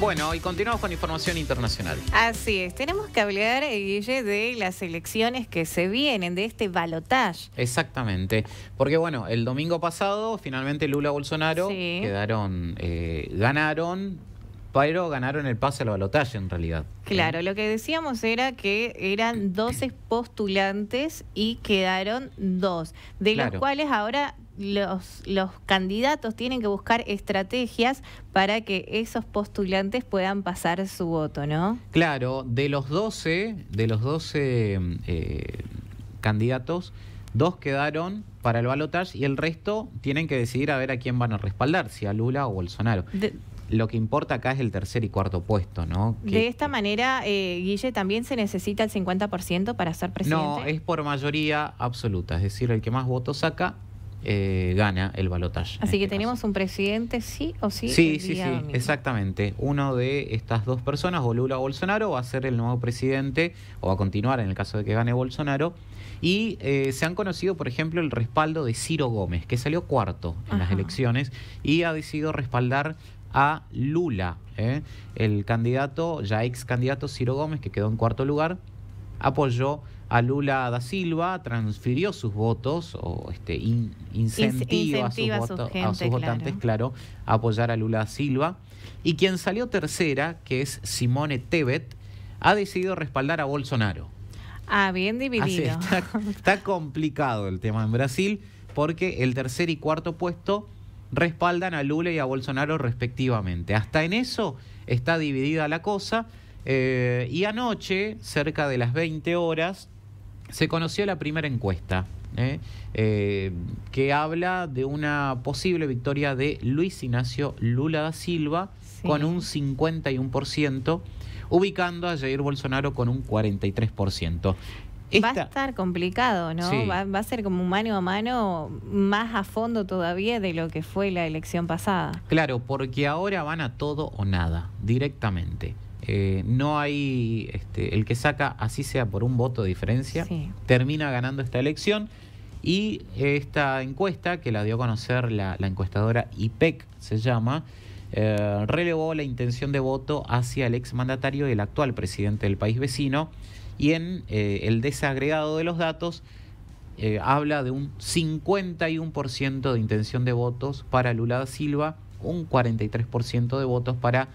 Bueno, y continuamos con información internacional. Así es, tenemos que hablar, eh, Guille, de las elecciones que se vienen, de este balotaje. Exactamente, porque bueno, el domingo pasado finalmente Lula y Bolsonaro quedaron, eh, ganaron, pero ganaron el pase al balotaje en realidad. ¿eh? Claro, lo que decíamos era que eran 12 postulantes y quedaron dos, de los cuales ahora los, candidatos tienen que buscar estrategias para que esos postulantes puedan pasar su voto, ¿no? Claro, de los 12, de los 12 eh, candidatos, dos quedaron para el balotage y el resto tienen que decidir a ver a quién van a respaldar, si a Lula o Bolsonaro. lo que importa acá es el tercer y cuarto puesto, ¿no? de esta manera, eh, Guille, ¿también se necesita el 50% para ser presidente? No, es por mayoría absoluta, es decir, el que más votos saca eh, gana el balotaje. Así que este tenemos un presidente sí o sí. Sí, sí, sí, exactamente. Uno de estas dos personas, o Lula o Bolsonaro, va a ser el nuevo presidente o va a continuar en el caso de que gane Bolsonaro. Y eh, se han conocido, por ejemplo, el respaldo de Ciro Gómez, que salió cuarto en las elecciones y ha decidido respaldar a Lula, ¿eh? el candidato, ya ex candidato Ciro Gómez, que quedó en cuarto lugar, apoyó a Lula da Silva, transfirió sus votos o este, incentivo a sus, votantes, claro. a apoyar a Lula da Silva. Y quien salió tercera, que es Simone Tebet, ha decidido respaldar a Bolsonaro. Ah, bien dividido. está, complicado el tema en Brasil porque el tercer y cuarto puesto respaldan a Lula y a Bolsonaro respectivamente. Hasta en eso está dividida la cosa. Eh, y anoche, cerca de las 20 horas, se conoció la primera encuesta ¿eh? Eh, que habla de una posible victoria de Luis Ignacio Lula da Silva con un 51%, ubicando a Jair Bolsonaro con un 43%. Va a estar complicado, ¿no? Va, va, a ser como mano a mano más a fondo todavía de lo que fue la elección pasada. Claro, porque ahora van a todo o nada, directamente. Eh, no hay este, el que saca, así sea por un voto de diferencia, termina ganando esta elección. Y esta encuesta, que la dio a conocer la, encuestadora IPEC, se llama, eh, relevó la intención de voto hacia el exmandatario y el actual presidente del país vecino. Y en eh, el desagregado de los datos habla de un 51% de intención de votos para Lula da Silva, un 43% de votos para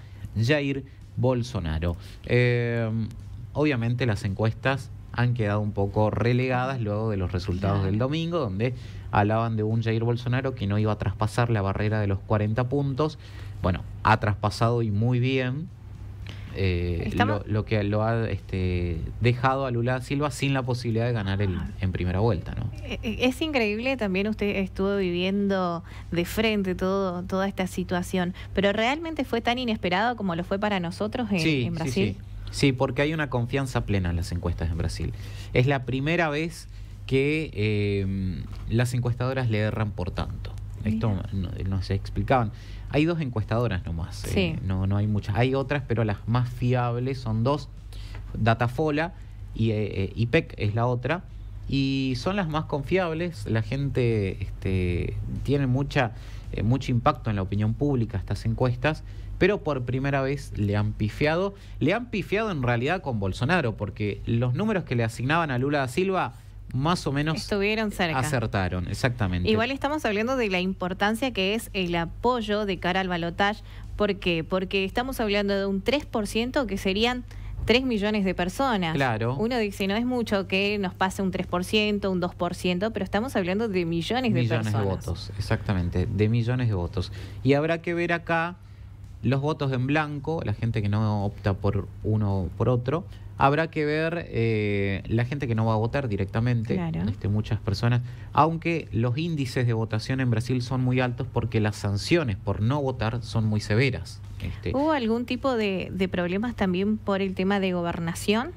Jair Bolsonaro. Em, obviamente las encuestas han quedado un poco relegadas luego de los resultados del domingo, donde hablaban de un Jair Bolsonaro que no iba a traspasar la barrera de los 40 puntos. Bueno, ha traspasado y muy bien, eh, lo, que lo ha este, dejado a Lula Silva sin la posibilidad de ganar el, ah. en primera vuelta. Eh, eh, es increíble, también usted estuvo viviendo de frente todo, toda esta situación, pero realmente fue tan inesperado como lo fue para nosotros en, Brasil. Sí, porque hay una confianza plena en las encuestas en Brasil. Es la primera vez que las encuestadoras le erran por tanto. Esto no, se explicaban. Hay dos encuestadoras nomás, eh, no, no hay muchas. Hay otras, pero las más fiables son dos, Datafola y IPEC eh, eh, es la otra. Y son las más confiables, la gente este, tiene mucha, mucho impacto en la opinión pública estas encuestas, pero por primera vez le han pifiado, le han pifiado en realidad con Bolsonaro, porque los números que le asignaban a Lula da Silva más o menos Acertaron, exactamente. Igual estamos hablando de la importancia que es el apoyo de cara al balotaje. ¿Por qué? Porque estamos hablando de un 3% que serían 3 millones de personas. Claro. Uno dice, no es mucho que nos pase un 3%, un 2%, pero estamos hablando de millones, de personas. Millones de votos, exactamente, de millones de votos. Y habrá que ver acá los votos en blanco, la gente que no opta por uno o por otro. Habrá que ver eh, la gente que no va a votar directamente, este, muchas personas, aunque los índices de votación en Brasil son muy altos porque las sanciones por no votar son muy severas. Este. ¿Hubo algún tipo de, problemas también por el tema de gobernación?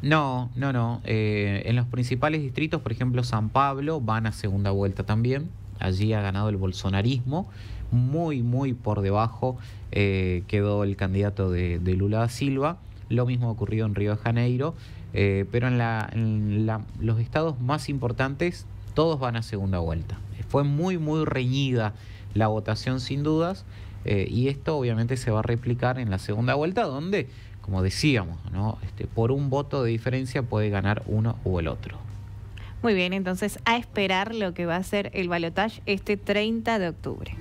No, no, no. Eh, en los principales distritos, por ejemplo, San Pablo, van a segunda vuelta también allí ha ganado el bolsonarismo, muy, muy por debajo eh, quedó el candidato de, Lula da Silva, lo mismo ocurrió en Río de Janeiro, eh, pero en, los estados más importantes todos van a segunda vuelta. Fue muy, muy reñida la votación sin dudas eh, y esto obviamente se va a replicar en la segunda vuelta donde, como decíamos, este, por un voto de diferencia puede ganar uno o el otro. Muy bien, entonces a esperar lo que va a ser el balotaje este 30 de octubre.